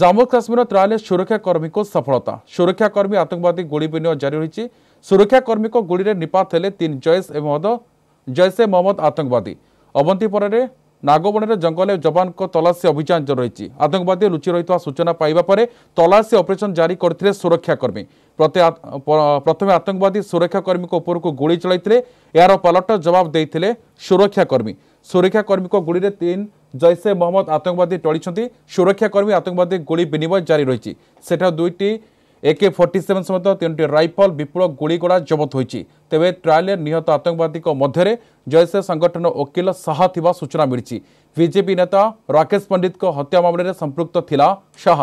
ଜାମ୍ମୁ କାଶ୍ମୀର ତ୍ରାଲରେ ସୁରକ୍ଷାକର୍ମୀଙ୍କୁ ସଫଳତା ସୁରକ୍ଷାକର୍ମୀ ଆତଙ୍କବାଦୀ ଗୁଳି ବିନିମୟ ଜାରି ରହିଛି ସୁରକ୍ଷାକର୍ମୀଙ୍କ ଗୁଳିରେ ନିପାତ ହେଲେ ତିନି ଜୈଶ ଏ ମହମ୍ମଦ ଜୈସେ ମହମ୍ମଦ ଆତଙ୍କବାଦୀ ଅବନ୍ତୀପରାରେ ନାଗବଣରେ ଜଙ୍ଗଲରେ ଯବାନଙ୍କ ତଲାସୀ ଅଭିଯାନ ଜାରି ରହିଛି ଆତଙ୍କବାଦୀ ଲୁଚି ରହିଥିବା ସୂଚନା ପାଇବା ପରେ ତଲାସୀ ଅପରେସନ୍ ଜାରି କରିଥିଲେ ସୁରକ୍ଷାକର୍ମୀ ପ୍ରଥମେ ଆତଙ୍କବାଦୀ ସୁରକ୍ଷାକର୍ମୀଙ୍କ ଉପରକୁ ଗୁଳି ଚଳାଇଥିଲେ ଏହାର ପାଲଟ ଜବାବ ଦେଇଥିଲେ ସୁରକ୍ଷାକର୍ମୀ ସୁରକ୍ଷାକର୍ମୀଙ୍କ ଗୁଳିରେ ତିନି জৈশে মহম্মদ আতঙ্কবাদী টলিছন্তি সুরক্ষাকর্মী আতঙ্কবাদী গুলি বিনিময় জারি রয়েছে সেটা দুইটি একে ফর্টি সেভেন সমেত তিনটি রাইফল বিপুল গুড়িগোড়া জবত হয়েছে তেবে ট্রায়ালে নিহত আতঙ্কবাদী মধ্যে জৈশে সংগঠন ওকিল শাহ থাকা সূচনা মিছে বিজেপি নেতা রাকেশ পণ্ডিত হত্যা মামলায় সম্পৃক্ত লা শাহ